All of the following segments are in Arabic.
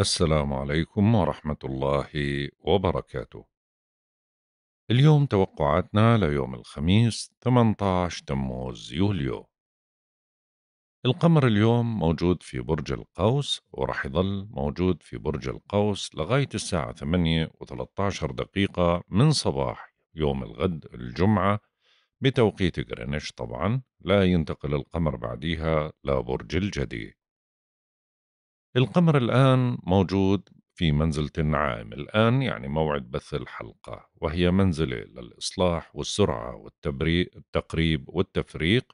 السلام عليكم ورحمة الله وبركاته. اليوم توقعاتنا ليوم الخميس 18 تموز يوليو. القمر اليوم موجود في برج القوس ورح يظل موجود في برج القوس لغاية الساعة 8 و13 دقيقة من صباح يوم الغد الجمعة بتوقيت غرينتش طبعا لا ينتقل القمر بعديها لبرج الجدي. القمر الآن موجود في منزلة النعائم الآن يعني موعد بث الحلقة وهي منزلة للإصلاح والسرعة والتقريب والتفريق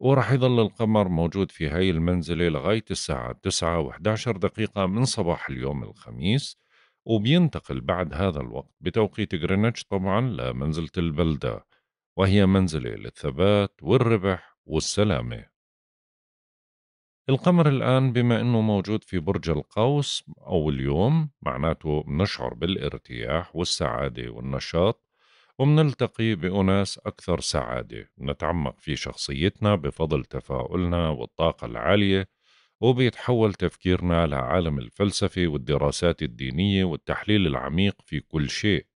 ورح يظل القمر موجود في هاي المنزلة لغاية الساعة 9 و 11 دقيقة من صباح اليوم الخميس وبينتقل بعد هذا الوقت بتوقيت غرينتش طبعا لمنزلة البلدة وهي منزلة للثبات والربح والسلامة القمر الآن بما أنه موجود في برج القوس أو اليوم معناته بنشعر بالارتياح والسعادة والنشاط ومنلتقي بأناس أكثر سعادة نتعمق في شخصيتنا بفضل تفاؤلنا والطاقة العالية وبيتحول تفكيرنا لعالم الفلسفة والدراسات الدينية والتحليل العميق في كل شيء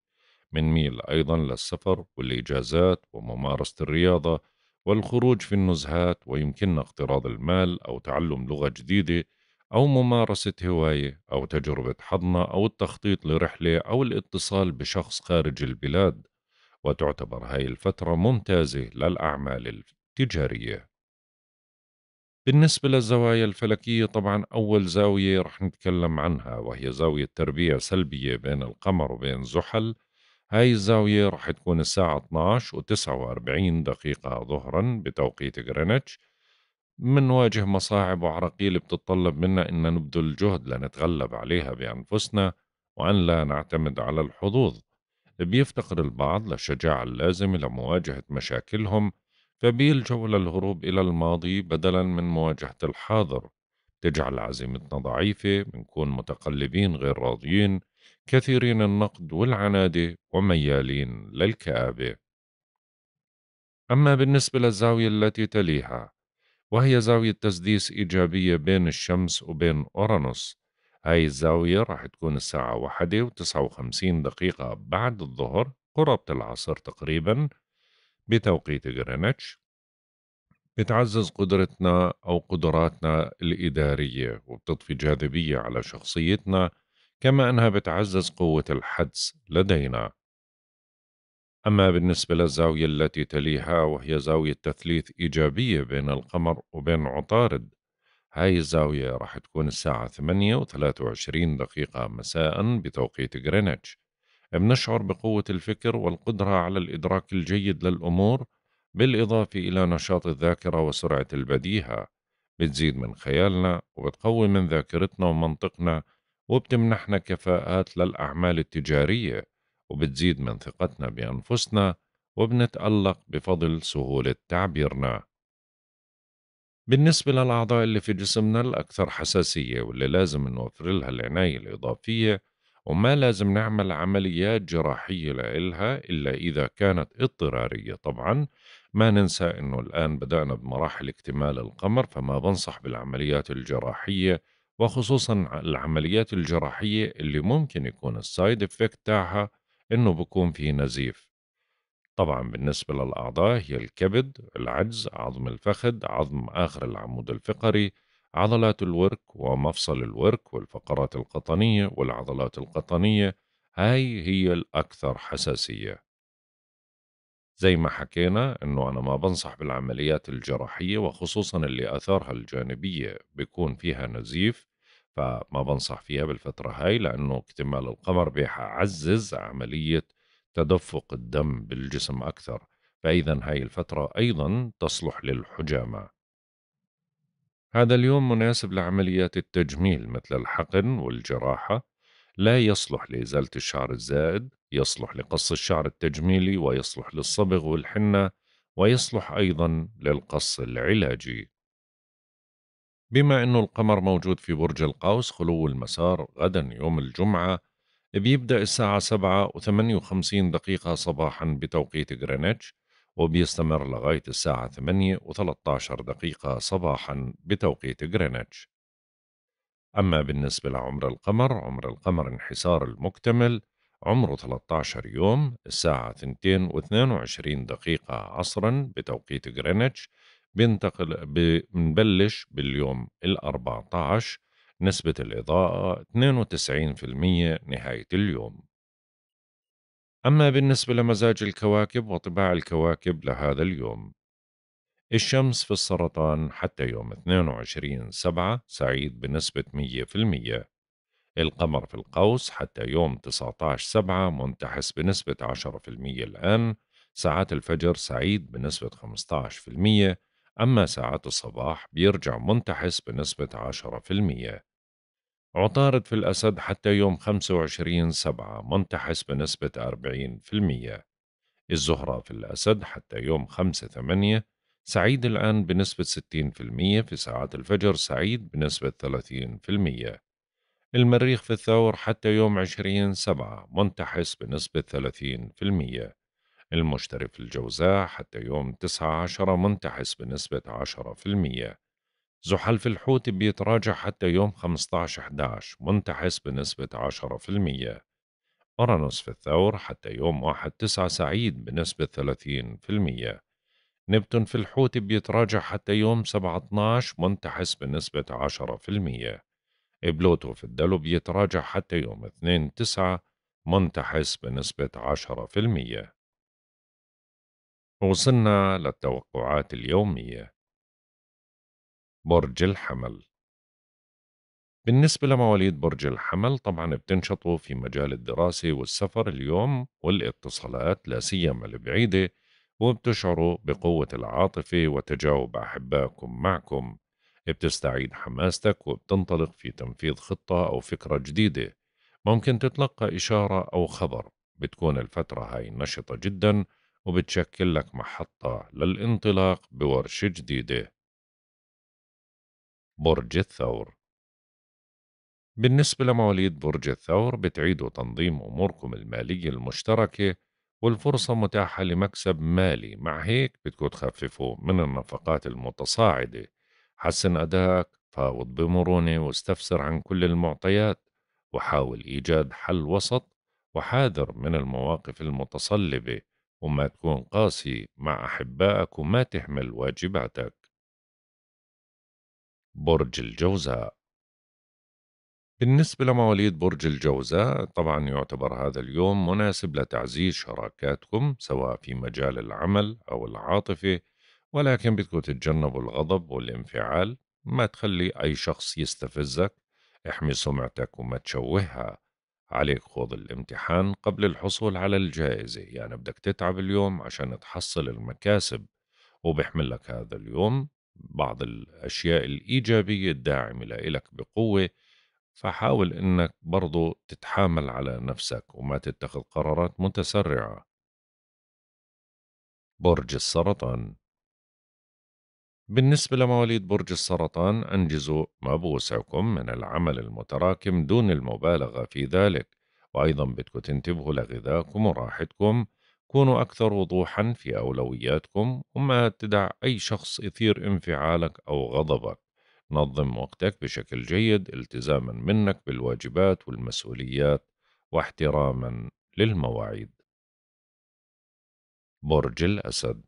ميل أيضا للسفر والإجازات وممارسة الرياضة والخروج في النزهات ويمكننا اقتراض المال أو تعلم لغة جديدة أو ممارسة هواية أو تجربة حضنة أو التخطيط لرحلة أو الاتصال بشخص خارج البلاد وتعتبر هاي الفترة ممتازة للأعمال التجارية بالنسبة للزوايا الفلكية طبعا أول زاوية رح نتكلم عنها وهي زاوية تربيه سلبية بين القمر وبين زحل هاي الزاوية رح تكون الساعة 12 و49 دقيقة ظهرا بتوقيت غرينتش منواجه مصاعب وعراقيل بتتطلب منا إن نبذل جهد لنتغلب عليها بأنفسنا وأن لا نعتمد على الحظوظ بيفتقر البعض للشجاعة اللازمة لمواجهة مشاكلهم فبيلجوا للهروب إلى الماضي بدلا من مواجهة الحاضر تجعل عزيمتنا ضعيفة بنكون متقلبين غير راضيين كثيرين النقد والعناده وميالين للكآبة. أما بالنسبة للزاوية التي تليها وهي زاوية تسديس إيجابية بين الشمس وبين أورانوس هاي الزاوية راح تكون الساعة واحدة وتسعة وخمسين دقيقة بعد الظهر قرابة العصر تقريبا بتوقيت غرينتش بتعزز قدرتنا أو قدراتنا الإدارية وبتضفي جاذبية على شخصيتنا كما أنها بتعزز قوة الحدس لدينا أما بالنسبة للزاوية التي تليها وهي زاوية تثليث إيجابية بين القمر وبين عطارد هاي الزاوية راح تكون الساعة 8 دقيقة مساء بتوقيت غرينتش بنشعر بقوة الفكر والقدرة على الإدراك الجيد للأمور بالإضافة إلى نشاط الذاكرة وسرعة البديهة بتزيد من خيالنا وبتقوي من ذاكرتنا ومنطقنا وبتمنحنا كفاءات للأعمال التجارية وبتزيد من ثقتنا بأنفسنا وبنتألق بفضل سهولة تعبيرنا بالنسبة للأعضاء اللي في جسمنا الأكثر حساسية واللي لازم نوفر لها العناية الإضافية وما لازم نعمل عمليات جراحية لإلها إلا إذا كانت اضطرارية طبعا ما ننسى أنه الآن بدأنا بمراحل اكتمال القمر فما بنصح بالعمليات الجراحية وخصوصا العمليات الجراحية اللي ممكن يكون السايد افكت تاعها انه بكون في نزيف طبعا بالنسبة للأعضاء هي الكبد العجز عظم الفخذ عظم آخر العمود الفقري عضلات الورك ومفصل الورك والفقرات القطنية والعضلات القطنية هاي هي الأكثر حساسية زي ما حكينا انه انا ما بنصح بالعمليات الجراحيه وخصوصا اللي اثارها الجانبيه بيكون فيها نزيف فما بنصح فيها بالفتره هاي لانه اكتمال القمر بيعزز عمليه تدفق الدم بالجسم اكثر فاذا هاي الفتره ايضا تصلح للحجامه هذا اليوم مناسب لعمليات التجميل مثل الحقن والجراحه لا يصلح لازاله الشعر الزائد يصلح لقص الشعر التجميلي ويصلح للصبغ والحنة ويصلح أيضا للقص العلاجي بما أنه القمر موجود في برج القوس خلو المسار غدا يوم الجمعة بيبدأ الساعة 7 و58 دقيقة صباحا بتوقيت غرينتش وبيستمر لغاية الساعة 8 و13 دقيقة صباحا بتوقيت غرينتش أما بالنسبة لعمر القمر عمر القمر انحسار المكتمل عمره 13 يوم الساعة 2 و22 دقيقة عصرا بتوقيت غرينتش بنتقل بنبلش باليوم ال 14 نسبة الإضاءة 92% نهاية اليوم أما بالنسبة لمزاج الكواكب وطباع الكواكب لهذا اليوم الشمس في السرطان حتى يوم 22 سبعة سعيد بنسبة 100% القمر في القوس حتى يوم 19 سبعة منتحس بنسبة 10% الآن ساعات الفجر سعيد بنسبة 15% أما ساعات الصباح بيرجع منتحس بنسبة 10% عطارد في الأسد حتى يوم 25 سبعة منتحس بنسبة 40% الزهرة في الأسد حتى يوم 5 8 سعيد الآن بنسبة 60% في ساعات الفجر سعيد بنسبة 30% المريخ في الثور حتى يوم 20 سبعة منتحس بنسبة 30% المشتري في الجوزاء حتى يوم 19 منتحس بنسبة 10% زحل في الحوت بيتراجع حتى يوم 15 11 منتحس بنسبة 10% أورانوس في الثور حتى يوم واحد تسعة سعيد بنسبة 30% نبتون في الحوت بيتراجع حتى يوم سبعة اتناش منتحس بنسبة 10% بلوتو في الدلو بيتراجع حتى يوم 2 9 منتحس بنسبة 10% وصلنا للتوقعات اليومية برج الحمل بالنسبة لمواليد برج الحمل طبعا بتنشطوا في مجال الدراسة والسفر اليوم والاتصالات لا سيما البعيدة وبتشعروا بقوة العاطفة وتجاوب أحبائكم معكم بتستعيد حماستك وبتنطلق في تنفيذ خطة أو فكرة جديدة ممكن تتلقى إشارة أو خبر بتكون الفترة هاي نشطة جدا وبتشكل لك محطة للانطلاق بورشة جديدة برج الثور بالنسبة لمواليد برج الثور بتعيدوا تنظيم أموركم المالية المشتركة والفرصة متاحة لمكسب مالي مع هيك بتكون تخففوا من النفقات المتصاعدة حسن أدائك فاوض بمرونة واستفسر عن كل المعطيات وحاول إيجاد حل وسط وحاذر من المواقف المتصلبة وما تكون قاسي مع أحبائك وما تهمل واجباتك برج الجوزاء بالنسبة لمواليد برج الجوزاء طبعا يعتبر هذا اليوم مناسب لتعزيز شراكاتكم سواء في مجال العمل أو العاطفة ولكن بدكم تتجنبوا الغضب والانفعال ما تخلي أي شخص يستفزك احمي سمعتك وما تشوهها عليك خوض الامتحان قبل الحصول على الجائزة يعني بدك تتعب اليوم عشان تحصل المكاسب وبيحمل لك هذا اليوم بعض الأشياء الإيجابية الداعمة لإلك بقوة فحاول إنك برضو تتحامل على نفسك وما تتخذ قرارات متسرعة برج السرطان بالنسبة لمواليد برج السرطان أنجزوا ما بوسعكم من العمل المتراكم دون المبالغة في ذلك وأيضا بدكم تنتبهوا لغذائكم وراحتكم كونوا أكثر وضوحا في أولوياتكم وما تدع أي شخص يثير انفعالك أو غضبك نظم وقتك بشكل جيد التزاما منك بالواجبات والمسؤوليات واحتراما للمواعيد برج الأسد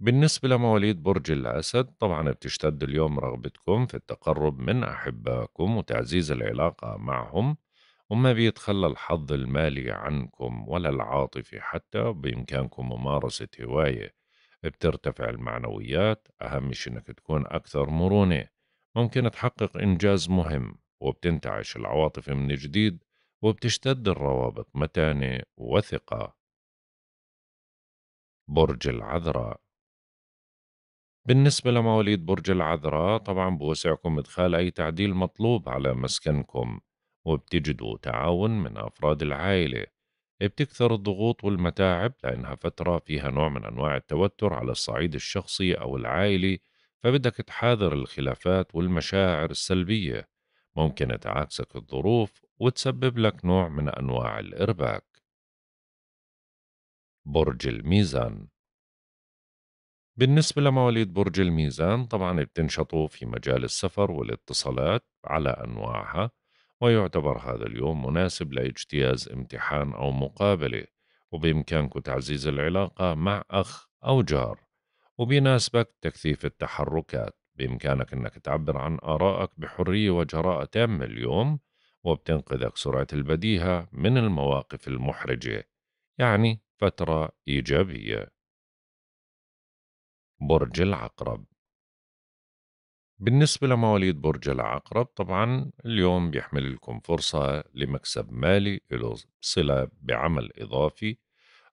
بالنسبة لمواليد برج الأسد طبعا بتشتد اليوم رغبتكم في التقرب من أحبائكم وتعزيز العلاقة معهم وما بيتخلى الحظ المالي عنكم ولا العاطفي حتى بإمكانكم ممارسة هواية بترتفع المعنويات أهم شي إنك تكون أكثر مرونة ممكن تحقق إنجاز مهم وبتنتعش العواطف من جديد وبتشتد الروابط متانة وثقة برج العذراء بالنسبة لمواليد برج العذراء طبعا بوسعكم إدخال أي تعديل مطلوب على مسكنكم وبتجدوا تعاون من أفراد العائلة بتكثر الضغوط والمتاعب لأنها فترة فيها نوع من أنواع التوتر على الصعيد الشخصي أو العائلي فبدك تحاذر الخلافات والمشاعر السلبية ممكن تعاكسك الظروف وتسبب لك نوع من أنواع الإرباك برج الميزان بالنسبة لمواليد برج الميزان طبعا بتنشطوا في مجال السفر والاتصالات على أنواعها ويعتبر هذا اليوم مناسب لاجتياز امتحان أو مقابلة وبإمكانك تعزيز العلاقة مع أخ أو جار وبيناسبك تكثيف التحركات بإمكانك أنك تعبر عن آرائك بحرية وجراءة تامة اليوم وبتنقذك سرعة البديهة من المواقف المحرجة يعني فترة إيجابية برج العقرب بالنسبة لمواليد برج العقرب طبعا اليوم بيحمل لكم فرصة لمكسب مالي له صلة بعمل إضافي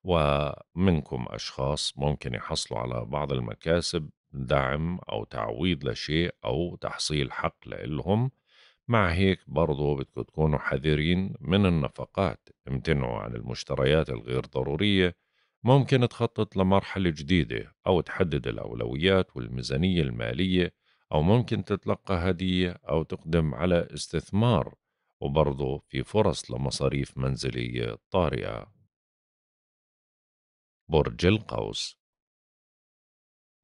ومنكم أشخاص ممكن يحصلوا على بعض المكاسب دعم أو تعويض لشيء أو تحصيل حق لإلهم مع هيك برضو بدكم تكونوا حذرين من النفقات امتنعوا عن المشتريات الغير ضرورية ممكن تخطط لمرحلة جديدة أو تحدد الأولويات والميزانية المالية أو ممكن تتلقى هدية أو تقدم على استثمار وبرضه في فرص لمصاريف منزلية طارئة برج القوس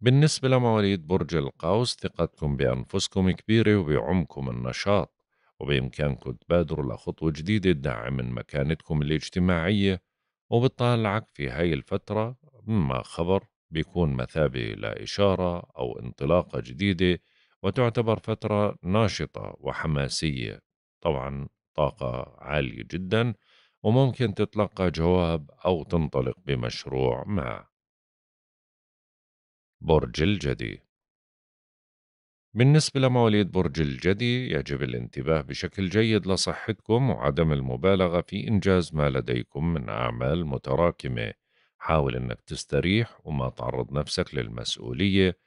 بالنسبة لمواليد برج القوس ثقتكم بأنفسكم كبيرة وبعمكم النشاط وبإمكانكم تبادروا لخطوة جديدة تدعم من مكانتكم الاجتماعية وبتطلعك في هاي الفترة مما خبر بيكون مثابة لإشارة أو انطلاقة جديدة وتعتبر فترة ناشطة وحماسية طبعا طاقة عالية جدا وممكن تتلقى جواب أو تنطلق بمشروع ما برج الجدي بالنسبة لمواليد برج الجدي يجب الانتباه بشكل جيد لصحتكم وعدم المبالغة في إنجاز ما لديكم من أعمال متراكمة حاول إنك تستريح وما تعرض نفسك للمسؤولية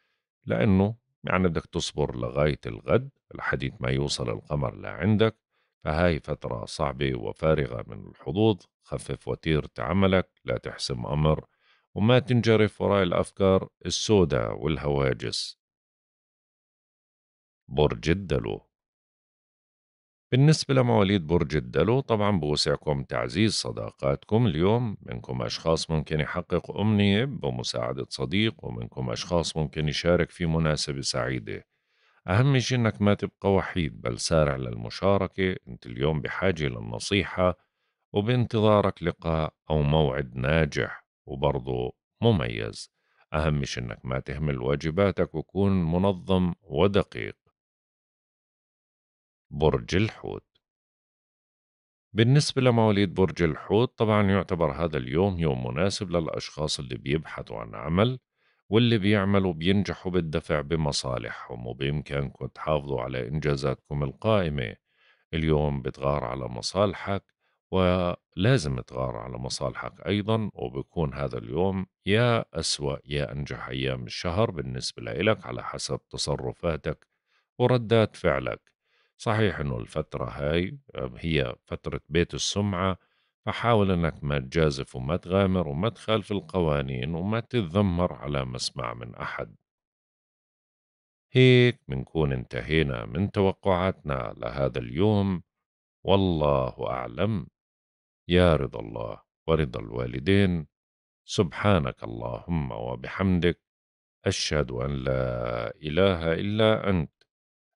لأنه يعني بدك تصبر لغاية الغد لحديث ما يوصل القمر لعندك فهاي فترة صعبة وفارغة من الحظوظ خفف وتيرة عملك لا تحسم أمر وما تنجرف وراء الأفكار السوداء والهواجس برج الدلو بالنسبة لمواليد برج الدلو طبعا بوسعكم تعزيز صداقاتكم اليوم منكم أشخاص ممكن يحقق أمنية بمساعدة صديق ومنكم أشخاص ممكن يشارك في مناسبة سعيدة أهم شيء إنك ما تبقى وحيد بل سارع للمشاركة أنت اليوم بحاجة للنصيحة وبانتظارك لقاء أو موعد ناجح وبرضه مميز أهم شيء إنك ما تهمل واجباتك وكون منظم ودقيق برج الحوت بالنسبة لمواليد برج الحوت طبعا يعتبر هذا اليوم يوم مناسب للأشخاص اللي بيبحثوا عن عمل واللي بيعملوا بينجحوا بالدفع بمصالحهم وبإمكانكم تحافظوا على إنجازاتكم القائمة اليوم بتغار على مصالحك ولازم تغار على مصالحك أيضا وبكون هذا اليوم يا أسوأ يا أنجح أيام الشهر بالنسبة لإلك على حسب تصرفاتك وردات فعلك صحيح انه الفتره هاي هي فتره بيت السمعه فحاول انك ما تجازف وما تغامر وما تخالف القوانين وما تتذمر على مسمع من احد هيك بنكون انتهينا من توقعاتنا لهذا اليوم والله أعلم يا رضا الله ورضا الوالدين سبحانك اللهم وبحمدك أشهد أن لا إله إلا أنت